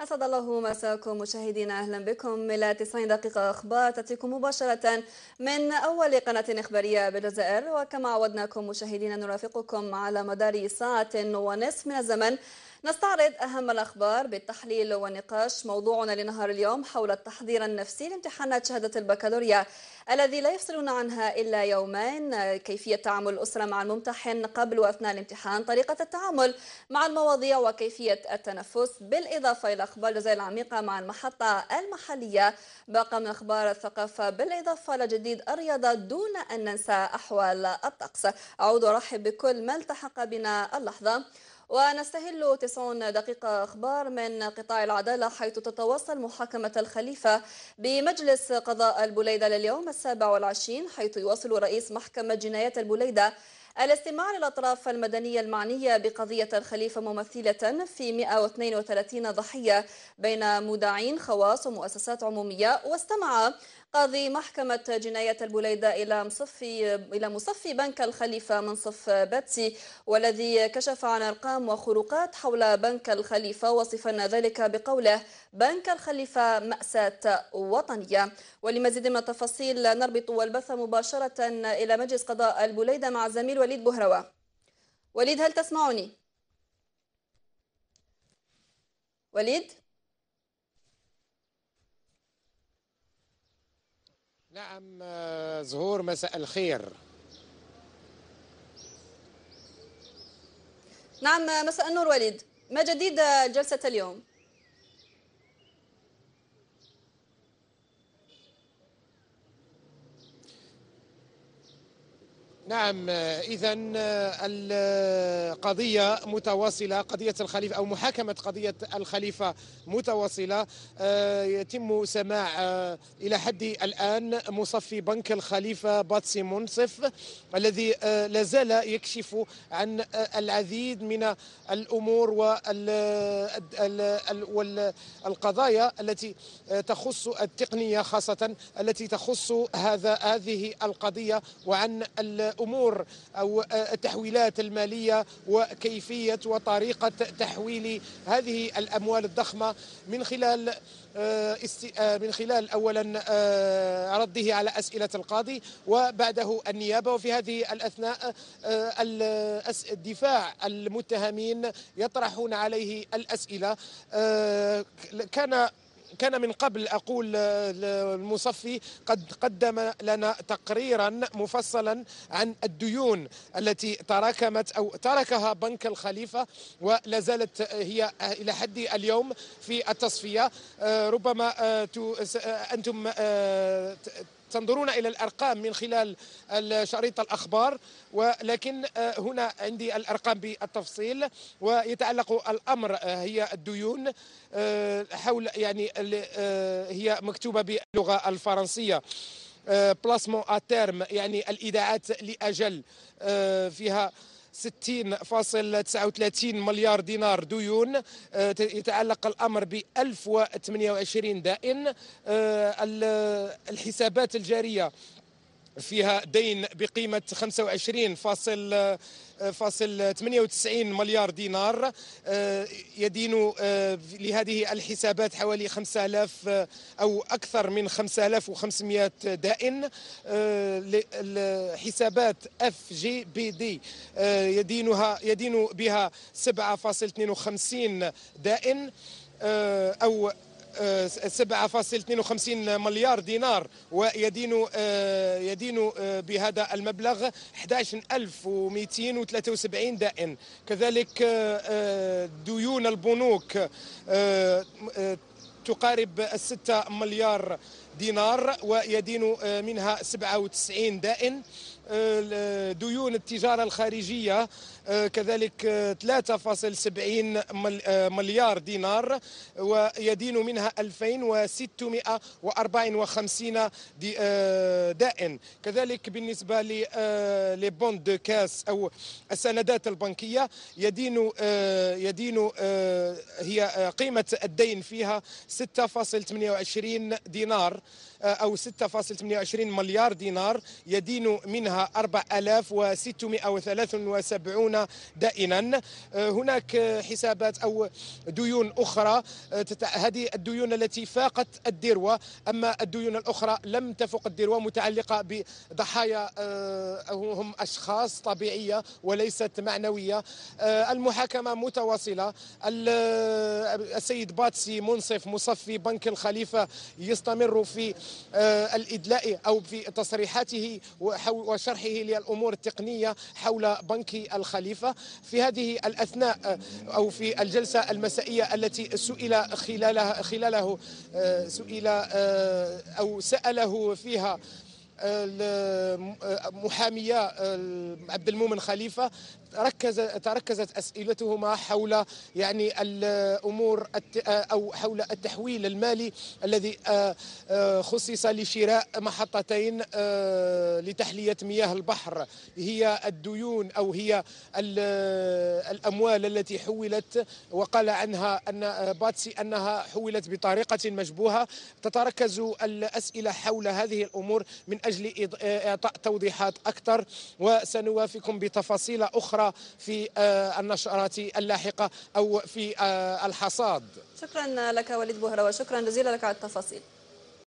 أسعد الله مساكم مشاهدينا أهلا بكم إلى 90 دقيقة أخبار تأتيكم مباشرة من أول قناة إخبارية بالجزائر وكما عودناكم مشاهدينا نرافقكم على مدار ساعة ونصف من الزمن نستعرض أهم الأخبار بالتحليل والنقاش موضوعنا لنهار اليوم حول التحضير النفسي لامتحانات شهادة البكالوريا الذي لا يفصلون عنها إلا يومين كيفية تعامل الأسرة مع الممتحن قبل وأثناء الامتحان طريقة التعامل مع المواضيع وكيفية التنفس بالإضافة إلى أخبار الجزائر العميقة مع المحطة المحلية باقة من أخبار الثقافة بالإضافة لجديد الرياضة دون أن ننسى أحوال الطقس أعود أرحب بكل ما التحق بنا اللحظة ونستهل 90 دقيقة أخبار من قطاع العدالة حيث تتواصل محاكمة الخليفة بمجلس قضاء البليدة لليوم السابع والعشرين حيث يواصل رئيس محكمة جنايات البليدة الاستماع للأطراف المدنية المعنية بقضية الخليفة ممثلة في 132 ضحية بين مدعين خواص ومؤسسات عمومية واستمع قاضي محكمة جناية البليدة إلى مصفي إلى مصفي بنك الخليفة منصف باتسي والذي كشف عن أرقام وخروقات حول بنك الخليفة وصفا ذلك بقوله بنك الخليفة مأساة وطنية ولمزيد من التفاصيل نربط البث مباشرة إلى مجلس قضاء البليدة مع زميل وليد بهروة وليد هل تسمعني؟ وليد؟ نعم زهور آه، مساء الخير نعم آه، مساء النور وليد ما جديد آه، جلسة اليوم؟ نعم اذا القضيه متواصله قضيه الخليفه او محاكمه قضيه الخليفه متواصله آه، يتم سماع آه، الى حد الان مصفي بنك الخليفه باتسي منصف الذي آه، لا زال يكشف عن العديد من الامور والقضايا التي تخص التقنيه خاصه التي تخص هذا هذه القضيه وعن امور او آه، التحويلات الماليه وكيفيه وطريقه تحويل هذه الاموال الضخمه من خلال آه، آه، من خلال اولا رده على اسئله القاضي وبعده النيابه وفي هذه الاثناء الدفاع المتهمين يطرحون عليه الاسئله كان كان من قبل أقول آه، المصفي قد قدم لنا تقريرا مفصلا عن الديون التي تراكمت أو تركها بنك الخليفة ولا زالت هي آه، إلى حد اليوم في التصفية آه، ربما أنتم تنظرون إلى الأرقام من خلال شريط الأخبار ولكن آه، هنا عندي الأرقام بالتفصيل ويتعلق الأمر آه، هي الديون آه، حول يعني هي مكتوبة باللغة الفرنسية بلاسمون اتيرم يعني الإيداعات لأجل فيها 60.39 مليار دينار ديون آه، يتعلق الأمر ب 1028 دائن آه، الحسابات الجارية فيها دين بقيمة 25 فاصل فاصل 98 مليار دينار آه، يدين آه، لهذه الحسابات حوالي 5000 آه، أو أكثر من 5500 دائن حسابات اف جي بي دي يدينها يدين بها 7.52 دائن أو 7.52 مليار دينار ويدين آه، يدين آه، بهذا المبلغ 11273 دائن كذلك آه، ديون البنوك تقارب الستة مليار دينار ويدين آه، منها 97 دائن آه، ديون التجارة الخارجية آه، كذلك 3.70 مليار دينار ويدين منها 2654 دائن كذلك بالنسبة لبوند كاس أو السندات البنكية يدين يدين هي قيمة الدين فيها 6.28 دينار آه، أو 6.28 مليار دينار يدين منها 4673 دائنا آه، هناك حسابات أو ديون أخرى آه، هذه الديون التي فاقت الدروة أما الديون الأخرى لم تفق الدروة متعلقة بضحايا هم أشخاص طبيعية وليست معنوية المحاكمة متواصلة السيد باتسي منصف مصفي بنك الخليفة يستمر في في آه، الإدلاء أو في تصريحاته وشرحه للأمور التقنية حول بنك الخليفة في هذه الأثناء آه، أو في الجلسة المسائية التي سئل خلالها خلاله آه، سئل أو سأله فيها محامية عبد المؤمن خليفة ركز تركزت اسئلتهما حول يعني الامور او حول التحويل المالي الذي آه، آه، خصص لشراء محطتين آه، لتحليه مياه البحر هي الديون او هي الاموال التي حولت وقال عنها ان باتسي انها حولت بطريقه مشبوهه تتركز الاسئله حول هذه الامور من اجل اعطاء توضيحات اكثر وسنوافيكم بتفاصيل اخرى أخرى في آه، النشرات اللاحقة أو في آه، الحصاد شكرا لك وليد بوهرة وشكرا جزيلا لك على التفاصيل